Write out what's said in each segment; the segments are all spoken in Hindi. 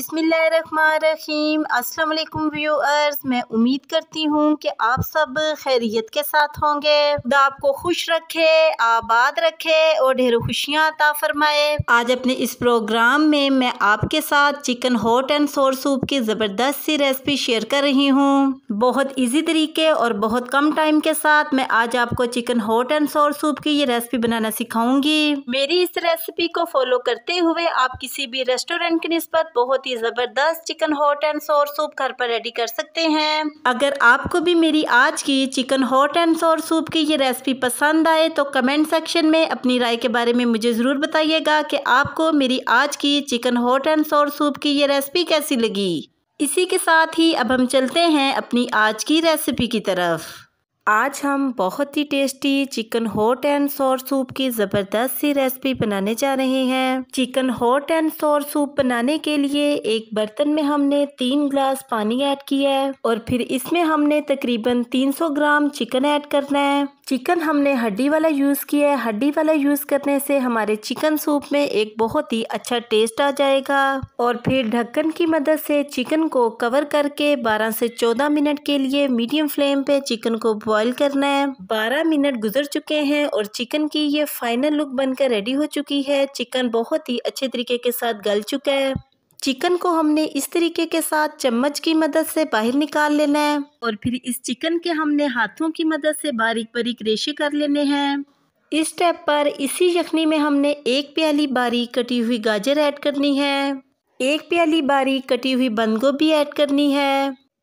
बसमीम अस्सलाम व्यूअर्स मैं उम्मीद करती हूँ कि आप सब खैरियत के साथ होंगे खुदा आपको खुश रखे आबाद रखे और ढेर खुशियाँ अता फरमाए आज अपने इस प्रोग्राम में मैं आपके साथ chicken hot and sour soup की ज़बरदस्त सी रेसिपी शेयर कर रही हूँ बहुत इजी तरीके और बहुत कम टाइम के साथ मैं आज आपको chicken hot and sour soup की ये रेसिपी बनाना सिखाऊंगी मेरी इस रेसिपी को फॉलो करते हुए आप किसी भी रेस्टोरेंट की नस्बत बहुत बहुत ही ज़बरदस्त chicken hot and sour soup घर पर रेडी कर सकते हैं अगर आपको भी मेरी आज की chicken hot and sour soup की ये रेसिपी पसंद आए तो कमेंट सेक्शन में अपनी राय के बारे में मुझे ज़रूर बताइएगा कि आपको मेरी आज की chicken hot and sour soup की ये रेसिपी कैसी लगी इसी के साथ ही अब हम चलते हैं अपनी आज की रेसिपी की तरफ आज हम बहुत ही tasty chicken hot and sour soup की ज़बरदस्त सी रेसिपी बनाने जा रहे हैं chicken hot and sour soup बनाने के लिए एक बर्तन में हमने तीन ग्लास पानी ऐड किया है और फिर इसमें हमने तकरीबन 300 ग्राम चिकन ऐड करना है चिकन हमने हड्डी वाला यूज़ किया है हड्डी वाला यूज़ करने से हमारे चिकन सूप में एक बहुत ही अच्छा टेस्ट आ जाएगा और फिर ढक्कन की मदद से चिकन को कवर करके बारह से चौदह मिनट के लिए मीडियम फ्लेम पे चिकन को बॉईल करना है 12 मिनट गुजर चुके हैं और चिकन की ये फाइनल लुक बनकर रेडी हो चुकी है चिकन बहुत ही अच्छे तरीके के साथ गल चुका है चिकन को हमने इस तरीके के साथ चम्मच की मदद से बाहर निकाल लेना है और फिर इस चिकन के हमने हाथों की मदद से बारीक बारीक रेशे कर लेने हैं इस स्टेप पर इसी यखनी में हमने एक प्याली बारीक कटी हुई गाजर ऐड करनी है एक प्याली बारीक कटी हुई बंद गोभी ऐड करनी है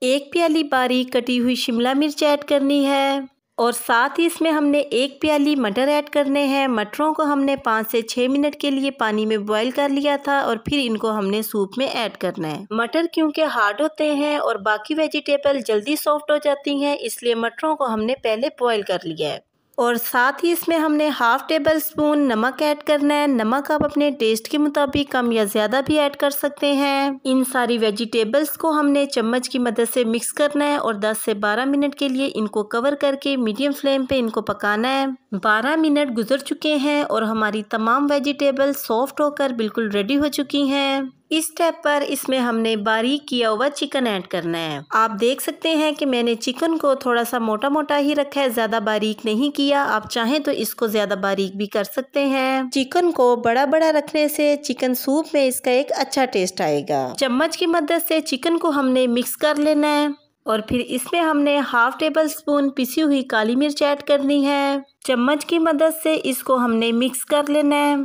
एक प्याली बारीक कटी हुई शिमला मिर्च ऐड करनी है और साथ ही इसमें हमने एक प्याली मटर ऐड करने हैं मटरों को हमने पाँच से छः मिनट के लिए पानी में बॉईल कर लिया था और फिर इनको हमने सूप में ऐड करना है मटर क्योंकि हार्ड होते हैं और बाकी वेजिटेबल जल्दी सॉफ्ट हो जाती हैं इसलिए मटरों को हमने पहले बॉईल कर लिया है और साथ ही इसमें हमने हाफ़ टेबल स्पून नमक ऐड करना है नमक आप अपने टेस्ट के मुताबिक कम या ज़्यादा भी ऐड कर सकते हैं इन सारी वेजिटेबल्स को हमने चम्मच की मदद से मिक्स करना है और 10 से 12 मिनट के लिए इनको कवर करके मीडियम फ्लेम पे इनको पकाना है 12 मिनट गुजर चुके हैं और हमारी तमाम वेजिटेबल सॉफ्ट होकर बिल्कुल रेडी हो चुकी हैं इस स्टेप पर इसमें हमने बारीक किया हुआ चिकन ऐड करना है आप देख सकते हैं कि मैंने चिकन को थोड़ा सा मोटा मोटा ही रखा है ज़्यादा बारीक नहीं किया आप चाहें तो इसको ज़्यादा बारीक भी कर सकते हैं चिकन को बड़ा बड़ा रखने से चिकन सूप में इसका एक अच्छा टेस्ट आएगा चम्मच की मदद से चिकन को हमने मिक्स कर लेना है और फिर इसमें हमने हाफ टेबल स्पून पिसी हुई काली मिर्च ऐड करनी है चम्मच की मदद से इसको हमने मिक्स कर लेना है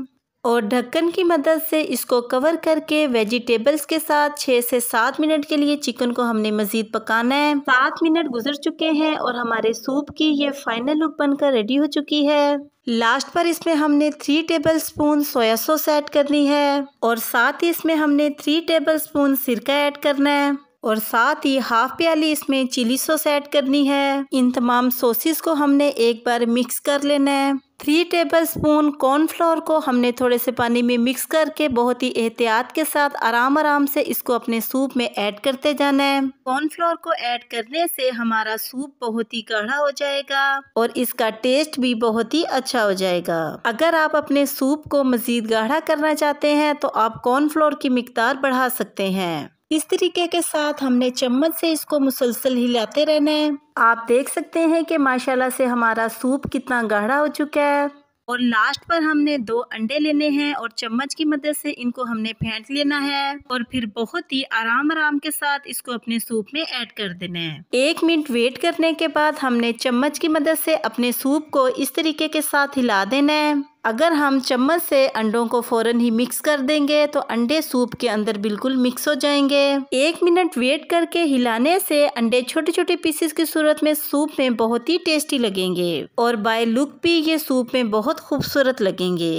और ढक्कन की मदद से इसको कवर करके वेजिटेबल्स के साथ छः से सात मिनट के लिए चिकन को हमने मज़ीद पकाना है सात मिनट गुजर चुके हैं और हमारे सूप की ये फाइनल लुक बनकर रेडी हो चुकी है लास्ट पर इसमें हमने three tablespoon soya sauce add करनी है और साथ ही इसमें हमने थ्री टेबल स्पून सिरका ऐड करना है और साथ ही हाफ प्याली इसमें चिली सॉस ऐड करनी है इन तमाम सॉसेस को हमने एक बार मिक्स कर लेना है थ्री टेबल स्पून कॉर्नफ्लोर को हमने थोड़े से पानी में मिक्स करके बहुत ही एहतियात के साथ आराम आराम से इसको अपने सूप में ऐड करते जाना है कॉर्नफ्लोर को ऐड करने से हमारा सूप बहुत ही गाढ़ा हो जाएगा और इसका टेस्ट भी बहुत ही अच्छा हो जाएगा अगर आप अपने सूप को मज़ीद गाढ़ा करना चाहते हैं तो आप कॉर्नफ्लोर की मकदार बढ़ा सकते हैं इस तरीके के साथ हमने चम्मच से इसको मुसलसल हिलाते रहना है आप देख सकते हैं कि माशाल्लाह से हमारा सूप कितना गाढ़ा हो चुका है और लास्ट पर हमने दो अंडे लेने हैं और चम्मच की मदद से इनको हमने फेंट लेना है और फिर बहुत ही आराम आराम के साथ इसको अपने सूप में ऐड कर देना है एक मिनट वेट करने के बाद हमने चम्मच की मदद से अपने सूप को इस तरीके के साथ हिला देना है अगर हम चम्मच से अंडों को फ़ौरन ही मिक्स कर देंगे तो अंडे सूप के अंदर बिल्कुल मिक्स हो जाएंगे एक मिनट वेट करके हिलाने से अंडे छोटे छोटे पीसेस की सूरत में सूप में बहुत ही टेस्टी लगेंगे और बाय लुक भी ये सूप में बहुत खूबसूरत लगेंगे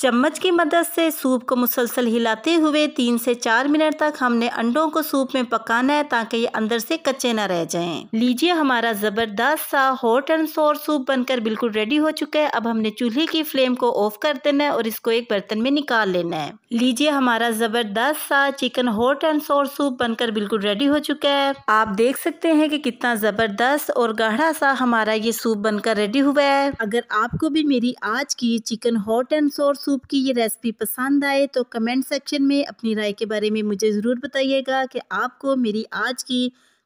चम्मच की मदद से सूप को मुसलसल हिलाते हुए तीन से चार मिनट तक हमने अंडों को सूप में पकाना है ताकि ये अंदर से कच्चे ना रह जाएं। लीजिए हमारा ज़बरदस्त सा हॉट एंड सोर सूप बनकर बिल्कुल रेडी हो चुका है अब हमने चूल्हे की फ्लेम को ऑफ कर देना है और इसको एक बर्तन में निकाल लेना है लीजिए हमारा ज़बरदस्त सा chicken hot and sour soup बनकर बिल्कुल रेडी हो चुका है आप देख सकते हैं कि कितना ज़बरदस्त और गाढ़ा सा हमारा ये सूप बनकर रेडी हुआ है अगर आपको भी मेरी आज की chicken hot and sour soup soup की ये रेसिपी पसंद आए तो कमेंट सेक्शन में अपनी राय के बारे में मुझे ज़रूर बताइएगा कि आपको मेरी आज की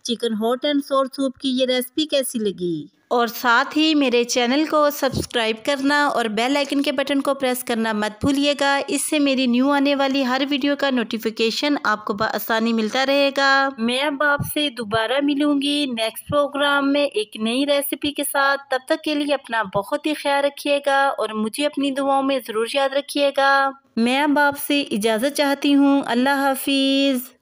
chicken hot and sour soup की ये रेसिपी कैसी लगी और साथ ही मेरे चैनल को सब्सक्राइब करना और बेल आइकन के बटन को प्रेस करना मत भूलिएगा इससे मेरी न्यू आने वाली हर वीडियो का नोटिफिकेशन आपको आसानी मिलता रहेगा मैं अब आपसे दोबारा मिलूंगी नेक्स्ट प्रोग्राम में एक नई रेसिपी के साथ तब तक के लिए अपना बहुत ही ख्याल रखिएगा और मुझे अपनी दुआओं में ज़रूर याद रखिएगा मैं अब आपसे इजाज़त चाहती हूँ अल्लाह हाफिज़